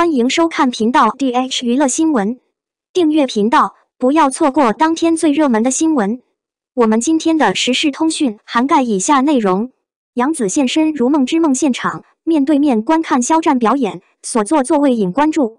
欢迎收看频道 D H 娱乐新闻，订阅频道，不要错过当天最热门的新闻。我们今天的时事通讯涵盖以下内容：杨紫现身《如梦之梦》现场，面对面观看肖战表演，所坐座位引关注。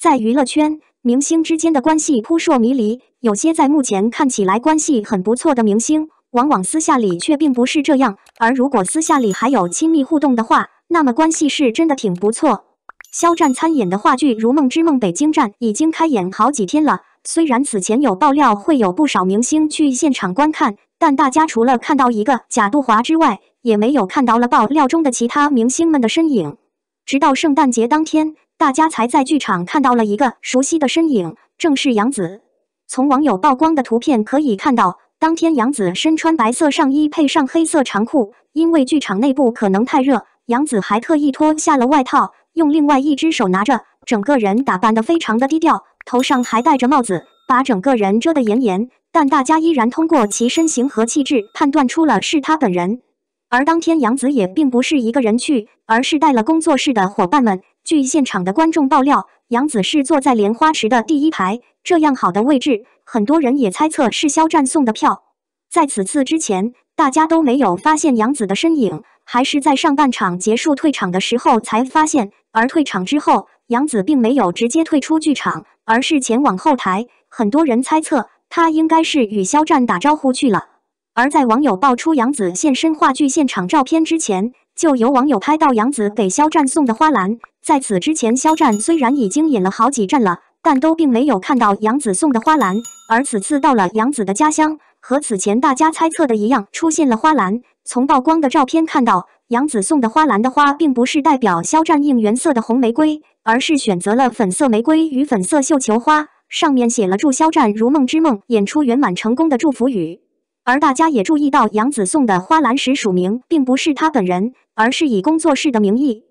在娱乐圈，明星之间的关系扑朔迷离，有些在目前看起来关系很不错的明星，往往私下里却并不是这样。而如果私下里还有亲密互动的话，那么关系是真的挺不错。肖战参演的话剧《如梦之梦》北京站已经开演好几天了。虽然此前有爆料会有不少明星去现场观看，但大家除了看到一个贾杜华之外，也没有看到了爆料中的其他明星们的身影。直到圣诞节当天，大家才在剧场看到了一个熟悉的身影，正是杨紫。从网友曝光的图片可以看到，当天杨紫身穿白色上衣，配上黑色长裤。因为剧场内部可能太热，杨紫还特意脱下了外套。用另外一只手拿着，整个人打扮得非常的低调，头上还戴着帽子，把整个人遮得严严。但大家依然通过其身形和气质判断出了是他本人。而当天杨子也并不是一个人去，而是带了工作室的伙伴们。据现场的观众爆料，杨子是坐在莲花池的第一排，这样好的位置，很多人也猜测是肖战送的票。在此次之前，大家都没有发现杨子的身影。还是在上半场结束退场的时候才发现，而退场之后，杨子并没有直接退出剧场，而是前往后台。很多人猜测他应该是与肖战打招呼去了。而在网友爆出杨子现身话剧现场照片之前，就有网友拍到杨子给肖战送的花篮。在此之前，肖战虽然已经演了好几站了，但都并没有看到杨子送的花篮，而此次到了杨子的家乡。和此前大家猜测的一样，出现了花篮。从曝光的照片看到，杨子送的花篮的花并不是代表肖战应援色的红玫瑰，而是选择了粉色玫瑰与粉色绣球花，上面写了祝肖战如梦之梦演出圆满成功的祝福语。而大家也注意到，杨子送的花篮时署名并不是他本人，而是以工作室的名义。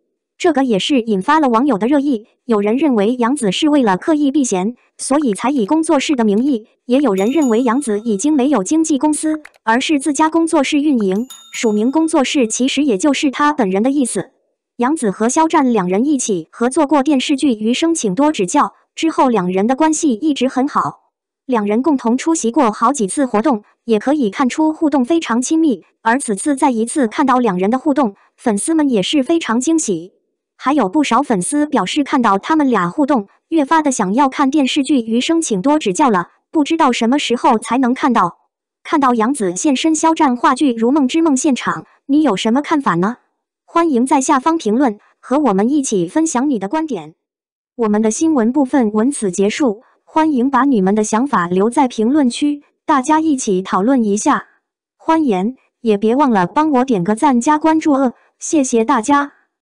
这个也是引发了网友的热议。有人认为杨子是为了刻意避嫌，所以才以工作室的名义；也有人认为杨子已经没有经纪公司，而是自家工作室运营，署名工作室其实也就是他本人的意思。杨子和肖战两人一起合作过电视剧《余生，请多指教》，之后两人的关系一直很好，两人共同出席过好几次活动，也可以看出互动非常亲密。而此次再一次看到两人的互动，粉丝们也是非常惊喜。还有不少粉丝表示，看到他们俩互动，越发的想要看电视剧《余生，请多指教》了。不知道什么时候才能看到看到杨紫现身肖战话剧《如梦之梦》现场？你有什么看法呢？欢迎在下方评论，和我们一起分享你的观点。我们的新闻部分文此结束，欢迎把你们的想法留在评论区，大家一起讨论一下。欢迎，也别忘了帮我点个赞加关注哦，谢谢大家。